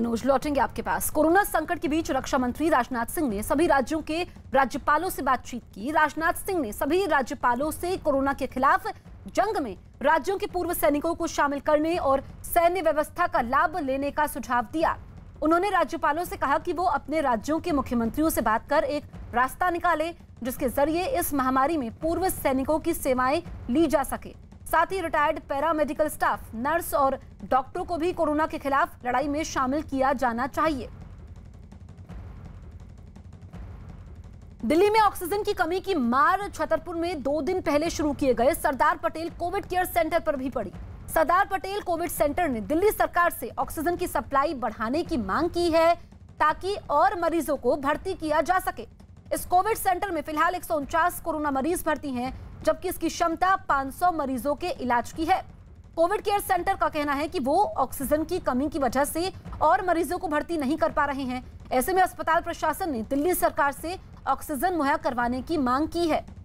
लौटेंगे आपके पास कोरोना संकट के बीच रक्षा मंत्री राजनाथ सिंह ने सभी राज्यों के राज्यपालों से बातचीत की राजनाथ सिंह ने सभी राज्यपालों से कोरोना के खिलाफ जंग में राज्यों के पूर्व सैनिकों को शामिल करने और सैन्य व्यवस्था का लाभ लेने का सुझाव दिया उन्होंने राज्यपालों से कहा कि वो अपने राज्यों के मुख्यमंत्रियों से बात कर एक रास्ता निकाले जिसके जरिए इस महामारी में पूर्व सैनिकों की सेवाएं ली जा सके साथ ही retired paramedical staff nurse और डॉक्टरों को भी कोरोना के खिलाफ लड़ाई में शामिल किया जाना चाहिए दिल्ली में ऑक्सीजन की कमी की मार छतरपुर में दो दिन पहले शुरू किए गए Sardar Patel covid care centre पर भी पड़ी सरदार पटेल कोविड सेंटर ने दिल्ली सरकार से ऑक्सीजन की सप्लाई बढ़ाने की मांग की है ताकि और मरीजों को भर्ती किया जा सके इस कोविड सेंटर में फिलहाल एक कोरोना मरीज भर्ती हैं जबकि इसकी क्षमता 500 मरीजों के इलाज की है कोविड केयर सेंटर का कहना है कि वो ऑक्सीजन की कमी की वजह से और मरीजों को भर्ती नहीं कर पा रहे हैं ऐसे में अस्पताल प्रशासन ने दिल्ली सरकार से ऑक्सीजन मुहैया करवाने की मांग की है